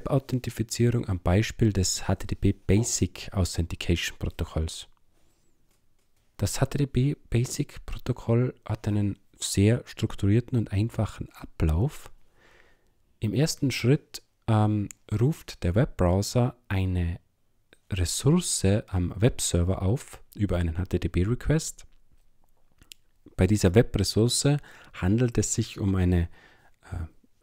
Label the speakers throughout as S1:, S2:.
S1: web Authentifizierung am Beispiel des HTTP Basic Authentication Protokolls. Das HTTP Basic Protokoll hat einen sehr strukturierten und einfachen Ablauf. Im ersten Schritt ähm, ruft der Webbrowser eine Ressource am Webserver auf über einen HTTP-Request. Bei dieser Webressource handelt es sich um eine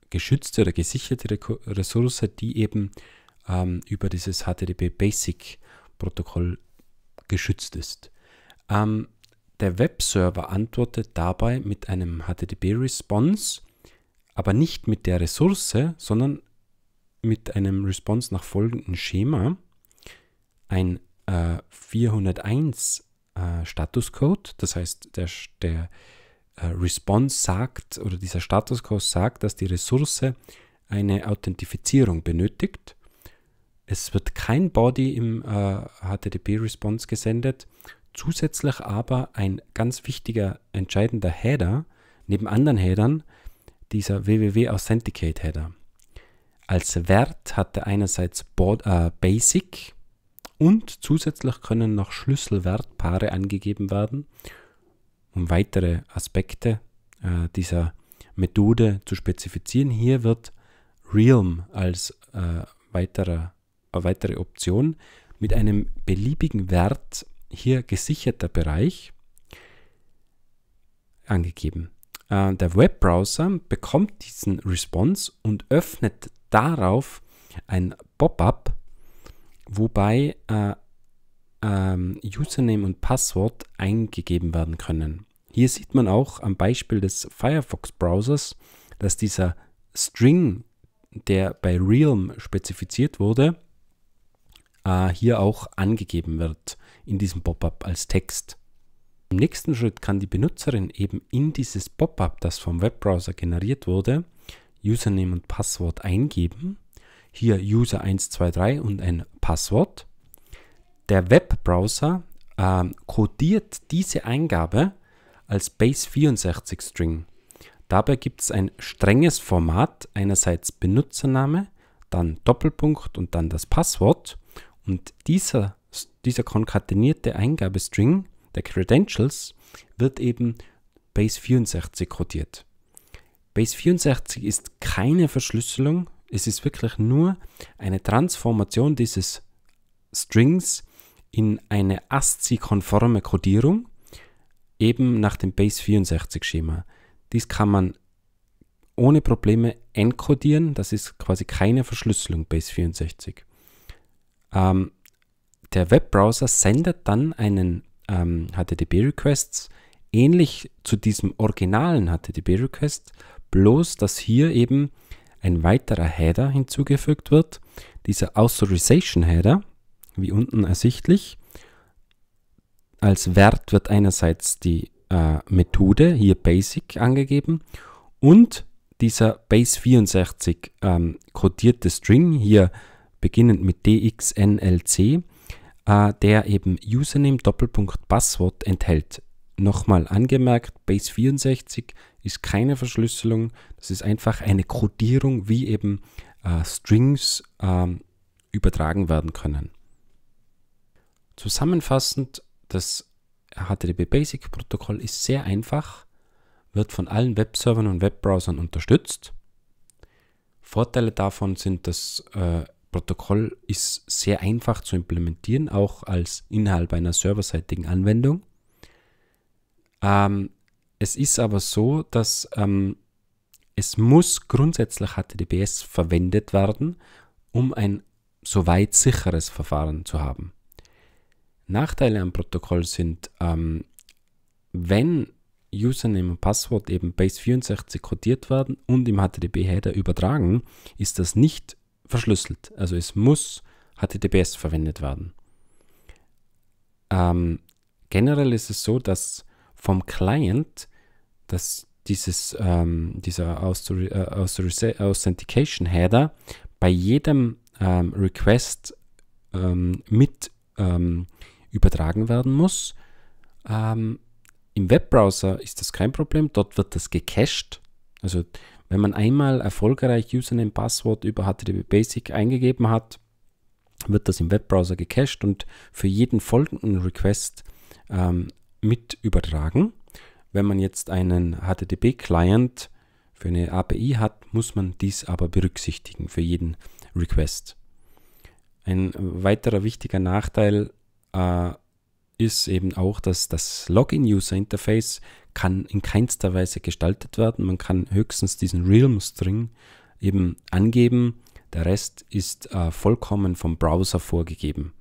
S1: geschützte oder gesicherte Ressource, die eben ähm, über dieses HTTP Basic Protokoll geschützt ist. Ähm, der Webserver antwortet dabei mit einem HTTP Response, aber nicht mit der Ressource, sondern mit einem Response nach folgendem Schema. Ein äh, 401 äh, Statuscode, das heißt der, der äh, Response sagt oder dieser Status Code sagt, dass die Ressource eine Authentifizierung benötigt. Es wird kein Body im äh, HTTP-Response gesendet, zusätzlich aber ein ganz wichtiger, entscheidender Header neben anderen Headern, dieser www Authenticate Header. Als Wert hat er einerseits Board, äh, Basic und zusätzlich können noch Schlüsselwertpaare angegeben werden um weitere Aspekte äh, dieser Methode zu spezifizieren. Hier wird Realm als äh, weiterer, äh, weitere Option mit einem beliebigen Wert hier gesicherter Bereich angegeben. Äh, der Webbrowser bekommt diesen Response und öffnet darauf ein Pop-up, wobei äh, ähm, Username und Passwort eingegeben werden können. Hier sieht man auch am Beispiel des Firefox-Browsers, dass dieser String, der bei Realm spezifiziert wurde, äh, hier auch angegeben wird in diesem Pop-up als Text. Im nächsten Schritt kann die Benutzerin eben in dieses Pop-up, das vom Webbrowser generiert wurde, Username und Passwort eingeben. Hier User 123 und ein Passwort. Der Webbrowser kodiert ähm, codiert diese Eingabe als Base64-String. Dabei gibt es ein strenges Format, einerseits Benutzername, dann Doppelpunkt und dann das Passwort. Und dieser, dieser konkatenierte Eingabestring der Credentials wird eben Base64 kodiert. Base64 ist keine Verschlüsselung, es ist wirklich nur eine Transformation dieses Strings in eine ASCII-konforme Codierung, eben nach dem Base64-Schema. Dies kann man ohne Probleme encodieren, das ist quasi keine Verschlüsselung Base64. Ähm, der Webbrowser sendet dann einen ähm, http request ähnlich zu diesem originalen HTTP-Request, bloß dass hier eben ein weiterer Header hinzugefügt wird, dieser Authorization-Header, wie unten ersichtlich. Als Wert wird einerseits die äh, Methode, hier Basic, angegeben und dieser Base64 ähm, codierte String, hier beginnend mit dxnlc, äh, der eben Username Doppelpunkt Passwort enthält. Nochmal angemerkt, Base64 ist keine Verschlüsselung, das ist einfach eine Codierung, wie eben äh, Strings äh, übertragen werden können. Zusammenfassend, das HTTP Basic Protokoll ist sehr einfach, wird von allen Webservern und Webbrowsern unterstützt. Vorteile davon sind, das äh, Protokoll ist sehr einfach zu implementieren, auch als innerhalb einer serverseitigen Anwendung. Ähm, es ist aber so, dass ähm, es muss grundsätzlich HTTPS verwendet werden, um ein soweit sicheres Verfahren zu haben. Nachteile am Protokoll sind, ähm, wenn Username und Passwort eben Base64 kodiert werden und im HTTP-Header übertragen, ist das nicht verschlüsselt. Also es muss HTTPS verwendet werden. Ähm, generell ist es so, dass vom Client, dass dieses, ähm, dieser äh, Authentication Header bei jedem ähm, Request ähm, mit ähm, übertragen werden muss. Ähm, Im Webbrowser ist das kein Problem, dort wird das gecached. Also wenn man einmal erfolgreich Username, Passwort über HTTP Basic eingegeben hat, wird das im Webbrowser gecached und für jeden folgenden Request ähm, mit übertragen. Wenn man jetzt einen HTTP-Client für eine API hat, muss man dies aber berücksichtigen für jeden Request. Ein weiterer wichtiger Nachteil äh, ist eben auch, dass das Login-User-Interface kann in keinster Weise gestaltet werden. Man kann höchstens diesen Realm-String eben angeben. Der Rest ist äh, vollkommen vom Browser vorgegeben.